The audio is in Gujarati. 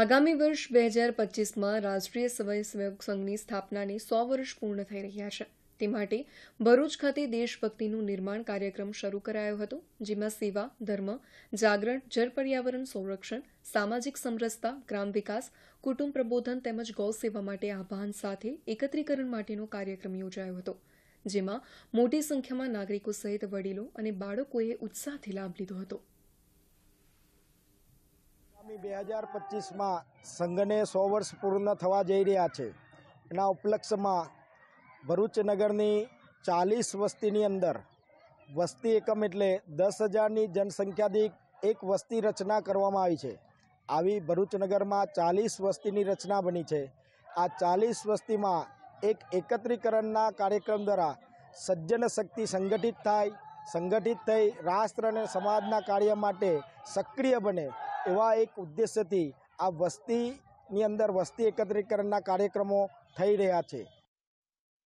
આગામી વર્ષ બે હજાર પચીસમાં રાષ્ટ્રીય સ્વયંસેવક સંઘની સ્થાપનાને સો વર્ષ પૂર્ણ થઈ રહ્યા છે તે માટે ભરૂચ ખાતે દેશભક્તિનું નિર્માણ કાર્યક્રમ શરૂ કરાયો હતો જેમાં સેવા ધર્મ જાગરણ જળ પર્યાવરણ સંરક્ષણ સામાજિક સમરસતા ગ્રામ વિકાસ કુટુંબ પ્રબોધન તેમજ ગૌ સેવા માટે આહ્વાન સાથે એકત્રીકરણ માટેનો કાર્યક્રમ યોજાયો હતો જેમાં મોટી સંખ્યામાં નાગરિકો સહિત વડીલો અને બાળકોએ ઉત્સાહથી લાભ લીધો હતો આગામી બે હજાર પચીસમાં સંઘને સો વર્ષ પૂર્ણ થવા જઈ રહ્યા છે એના ઉપલક્ષમાં ભરૂચ નગરની ચાલીસ વસ્તીની અંદર વસ્તી એકમ એટલે દસ હજારની જનસંખ્યા એક વસ્તી રચના કરવામાં આવી છે આવી ભરૂચ નગરમાં ચાલીસ વસ્તીની રચના બની છે આ ચાલીસ વસ્તીમાં એક એકત્રીકરણના કાર્યક્રમ દ્વારા સજ્જન શક્તિ સંગઠિત થાય સંગઠિત થઈ રાષ્ટ્ર અને સમાજના કાર્ય માટે સક્રિય બને એવા એક ઉદ્દેશ્યથી આ વસ્તીની અંદર વસ્તી એકત્રીકરણના કાર્યક્રમો થઈ રહ્યા છે